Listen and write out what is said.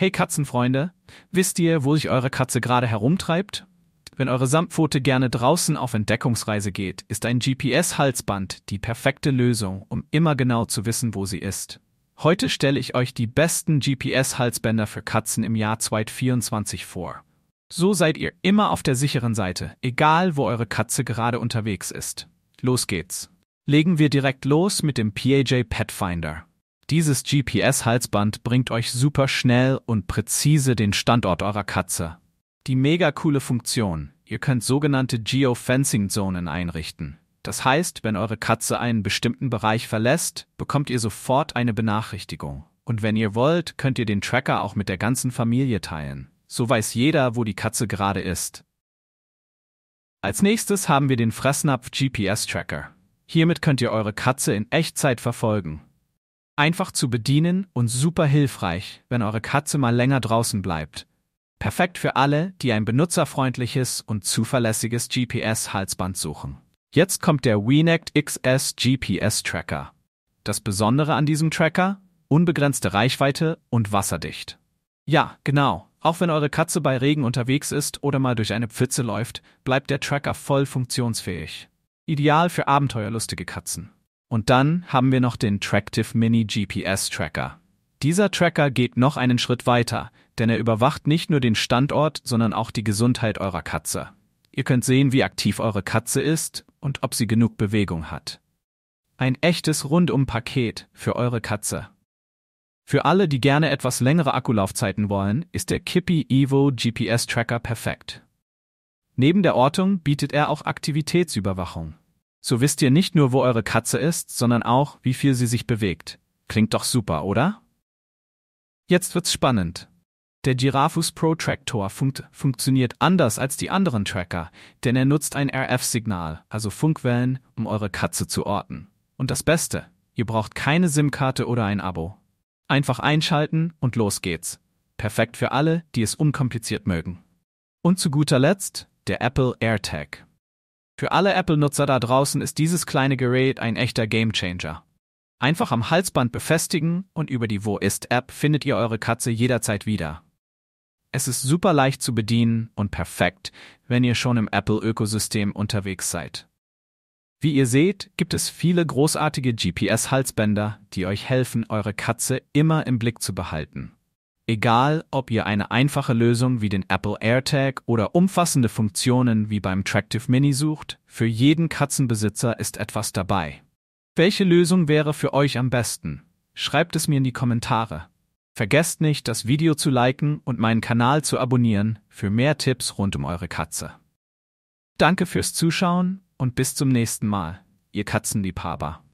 Hey Katzenfreunde, wisst ihr, wo sich eure Katze gerade herumtreibt? Wenn eure Samtpfote gerne draußen auf Entdeckungsreise geht, ist ein GPS-Halsband die perfekte Lösung, um immer genau zu wissen, wo sie ist. Heute stelle ich euch die besten GPS-Halsbänder für Katzen im Jahr 2024 vor. So seid ihr immer auf der sicheren Seite, egal wo eure Katze gerade unterwegs ist. Los geht's. Legen wir direkt los mit dem PAJ Pet Finder. Dieses GPS-Halsband bringt euch super schnell und präzise den Standort eurer Katze. Die mega coole Funktion. Ihr könnt sogenannte Geofencing-Zonen einrichten. Das heißt, wenn eure Katze einen bestimmten Bereich verlässt, bekommt ihr sofort eine Benachrichtigung. Und wenn ihr wollt, könnt ihr den Tracker auch mit der ganzen Familie teilen. So weiß jeder, wo die Katze gerade ist. Als nächstes haben wir den Fressnapf GPS-Tracker. Hiermit könnt ihr eure Katze in Echtzeit verfolgen Einfach zu bedienen und super hilfreich, wenn eure Katze mal länger draußen bleibt. Perfekt für alle, die ein benutzerfreundliches und zuverlässiges GPS-Halsband suchen. Jetzt kommt der Weenact XS GPS Tracker. Das Besondere an diesem Tracker? Unbegrenzte Reichweite und wasserdicht. Ja, genau. Auch wenn eure Katze bei Regen unterwegs ist oder mal durch eine Pfütze läuft, bleibt der Tracker voll funktionsfähig. Ideal für abenteuerlustige Katzen. Und dann haben wir noch den Tractive Mini GPS Tracker. Dieser Tracker geht noch einen Schritt weiter, denn er überwacht nicht nur den Standort, sondern auch die Gesundheit eurer Katze. Ihr könnt sehen, wie aktiv eure Katze ist und ob sie genug Bewegung hat. Ein echtes Rundum-Paket für eure Katze. Für alle, die gerne etwas längere Akkulaufzeiten wollen, ist der Kippy Evo GPS Tracker perfekt. Neben der Ortung bietet er auch Aktivitätsüberwachung. So wisst ihr nicht nur, wo eure Katze ist, sondern auch, wie viel sie sich bewegt. Klingt doch super, oder? Jetzt wird's spannend. Der Giraffus Pro Tractor fun funktioniert anders als die anderen Tracker, denn er nutzt ein RF-Signal, also Funkwellen, um eure Katze zu orten. Und das Beste, ihr braucht keine SIM-Karte oder ein Abo. Einfach einschalten und los geht's. Perfekt für alle, die es unkompliziert mögen. Und zu guter Letzt der Apple AirTag. Für alle Apple-Nutzer da draußen ist dieses kleine Gerät ein echter Gamechanger. Einfach am Halsband befestigen und über die Wo ist App findet ihr eure Katze jederzeit wieder. Es ist super leicht zu bedienen und perfekt, wenn ihr schon im Apple-Ökosystem unterwegs seid. Wie ihr seht, gibt es viele großartige GPS-Halsbänder, die euch helfen, eure Katze immer im Blick zu behalten. Egal, ob ihr eine einfache Lösung wie den Apple AirTag oder umfassende Funktionen wie beim Tractive Mini sucht, für jeden Katzenbesitzer ist etwas dabei. Welche Lösung wäre für euch am besten? Schreibt es mir in die Kommentare. Vergesst nicht, das Video zu liken und meinen Kanal zu abonnieren für mehr Tipps rund um eure Katze. Danke fürs Zuschauen und bis zum nächsten Mal, ihr Katzenliebhaber.